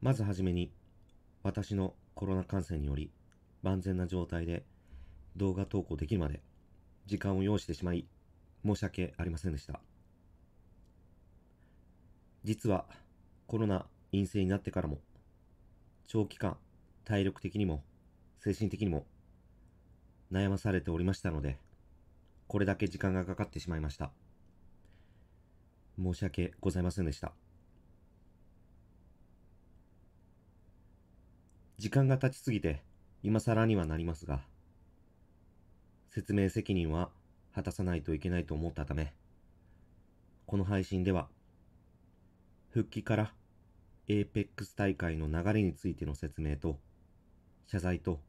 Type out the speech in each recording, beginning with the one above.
まずはじめに、私のコロナ感染により、万全な状態で動画投稿できるまで、時間を要してしまい、申し訳ありませんでした。実は、コロナ陰性になってからも、長期間、体力的にも、精神的にも、悩まされておりましたので、これだけ時間がかかってしまいました。申し訳ございませんでした。時間が経ちすぎて、今更にはなりますが、説明責任は果たさないといけないと思ったため、この配信では、復帰から APEX 大会の流れについての説明と、謝罪と、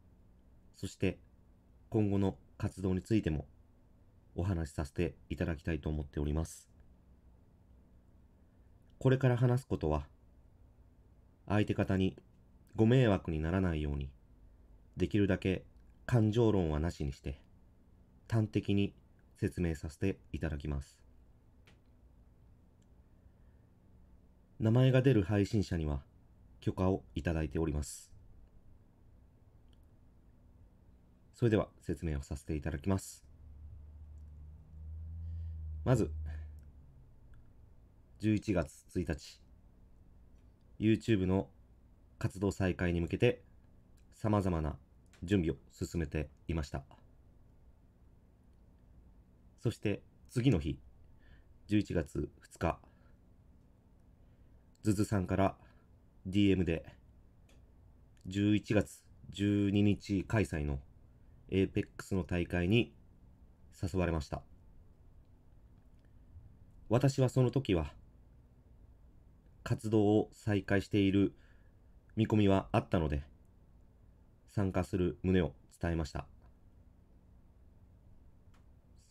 そして今後の活動についてもお話しさせていただきたいと思っております。これから話すことは、相手方にご迷惑にならないように、できるだけ感情論はなしにして、端的に説明させていただきます。名前が出る配信者には許可をいただいております。それでは説明をさせていただきます。まず、11月1日、YouTube の活動再開に向けてさまざまな準備を進めていました。そして次の日、11月2日、ズズさんから DM で11月12日開催の APEX の大会に誘われました。私はその時は活動を再開している見込みはあったので、参加する旨を伝えました。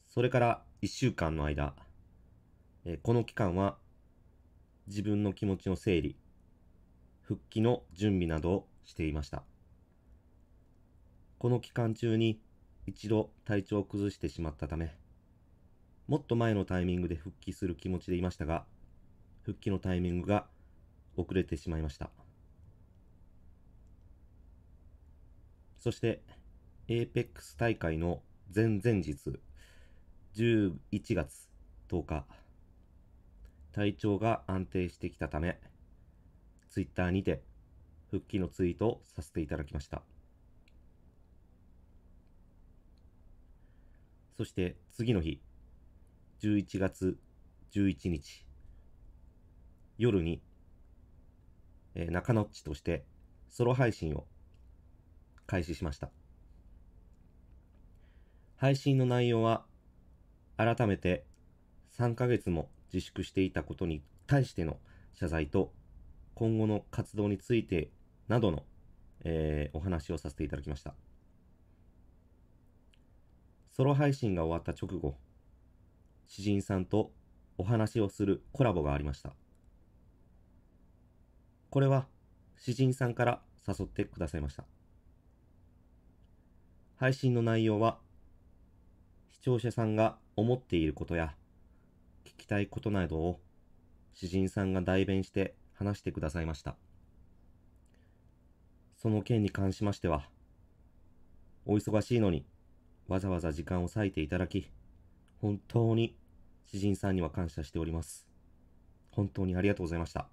それから1週間の間、えこの期間は自分の気持ちの整理、復帰の準備などをしていました。この期間中に一度体調を崩してしまったため、もっと前のタイミングで復帰する気持ちでいましたが、復帰のタイミングが遅れてしまいました。そして、APEX 大会の前々日、11月10日、体調が安定してきたため、Twitter にて復帰のツイートをさせていただきました。そして次の日、11月11日、夜に、えー、中野っちとしてソロ配信を開始しました。配信の内容は、改めて3ヶ月も自粛していたことに対しての謝罪と、今後の活動についてなどの、えー、お話をさせていただきました。ソロ配信が終わった直後、詩人さんとお話をするコラボがありました。これは、詩人さんから誘ってくださいました。配信の内容は、視聴者さんが思っていることや、聞きたいことなどを、詩人さんが代弁して話してくださいました。その件に関しましては、お忙しいのに、わざわざ時間を割いていただき、本当に詩人さんには感謝しております。本当にありがとうございました。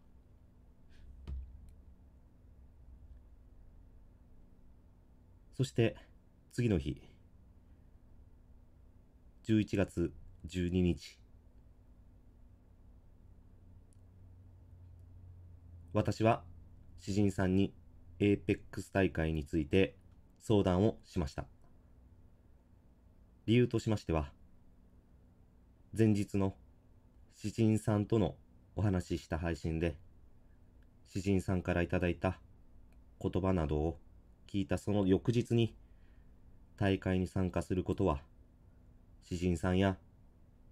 そして、次の日、11月12日、私は詩人さんに APEX 大会について相談をしました。理由としましては、前日の詩人さんとのお話しした配信で、詩人さんからいただいた言葉などを聞いたその翌日に大会に参加することは、詩人さんや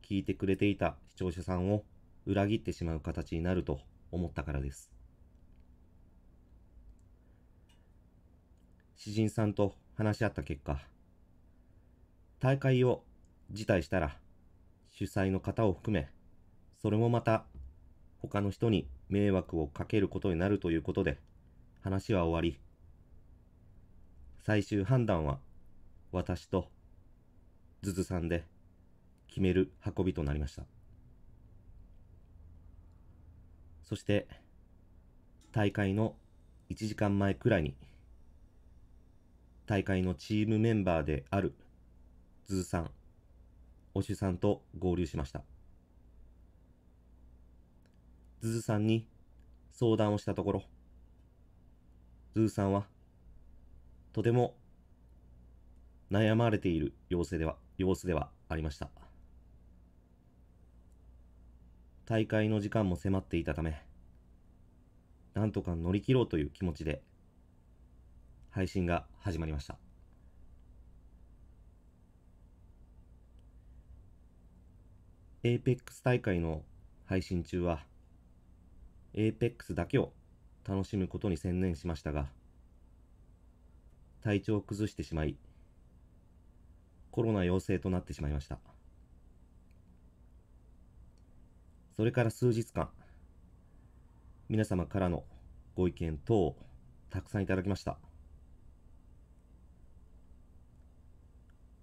聞いてくれていた視聴者さんを裏切ってしまう形になると思ったからです。詩人さんと話し合った結果、大会を辞退したら、主催の方を含め、それもまた他の人に迷惑をかけることになるということで、話は終わり、最終判断は私と、ズズさんで決める運びとなりました。そして、大会の1時間前くらいに、大会のチームメンバーである、ズズさん、おしゅさんと合流しました。ズズさんに相談をしたところ、ズズさんは、とても悩まれている様子では様子ではありました。大会の時間も迫っていたため、なんとか乗り切ろうという気持ちで、配信が始まりました。APEX 大会の配信中は、APEX だけを楽しむことに専念しましたが、体調を崩してしまい、コロナ陽性となってしまいました。それから数日間、皆様からのご意見等をたくさんいただきました。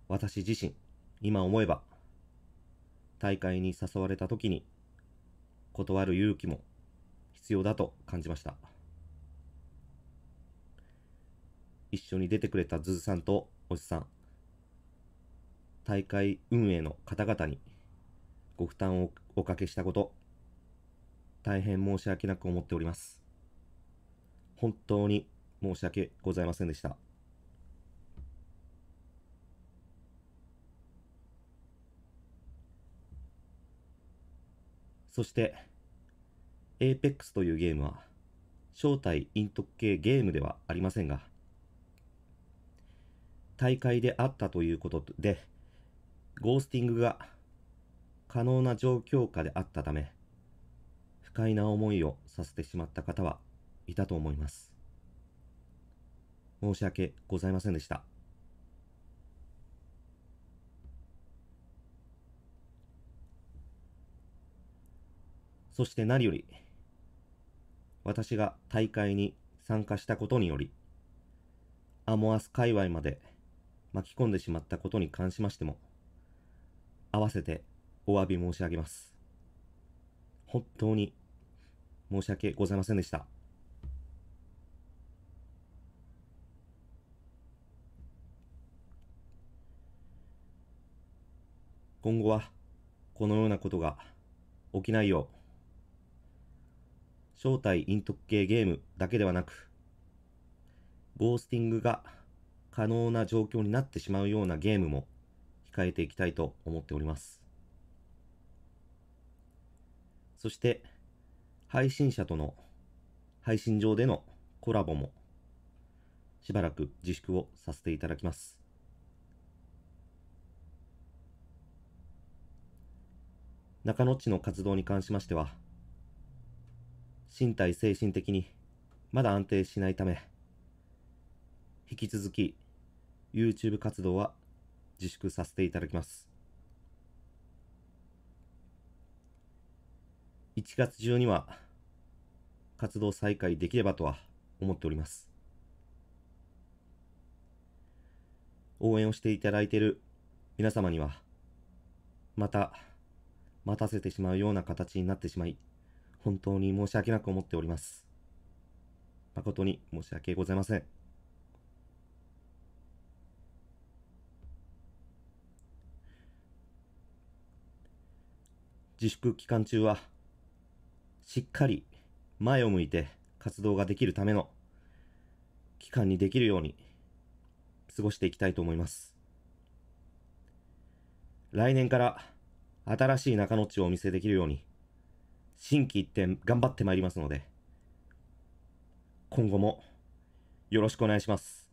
私自身、今思えば、大会に誘われた時に、断る勇気も必要だと感じました。一緒に出てくれたズズさんとおじさん、大会運営の方々にご負担をおかけしたこと、大変申し訳なく思っております。本当に申し訳ございませんでした。そして、Apex というゲームは、正体陰徳系ゲームではありませんが、大会であったということで、ゴースティングが可能な状況下であったため、不快な思いをさせてしまった方はいたと思います。申し訳ございませんでした。そして何より、私が大会に参加したことにより、アモアス界隈まで巻き込んでしまったことに関しましても、合わせてお詫び申し上げます。本当に申し訳ございませんでした。今後はこのようなことが起きないよう、正体陰徳系ゲームだけではなく、ゴースティングが可能な状況になってしまうようなゲームも変えていきたいと思っております。そして、配信者との配信上でのコラボもしばらく自粛をさせていただきます。中野地の活動に関しましては、身体精神的にまだ安定しないため、引き続き YouTube 活動は自粛させていただきます。1月中には活動再開できればとは思っております。応援をしていただいている皆様には、また待たせてしまうような形になってしまい、本当に申し訳なく思っております。誠に申し訳ございません。自粛期間中は、しっかり前を向いて活動ができるための期間にできるように過ごしていきたいと思います。来年から新しい中野地をお見せできるように、心機一転頑張ってまいりますので、今後もよろしくお願いします。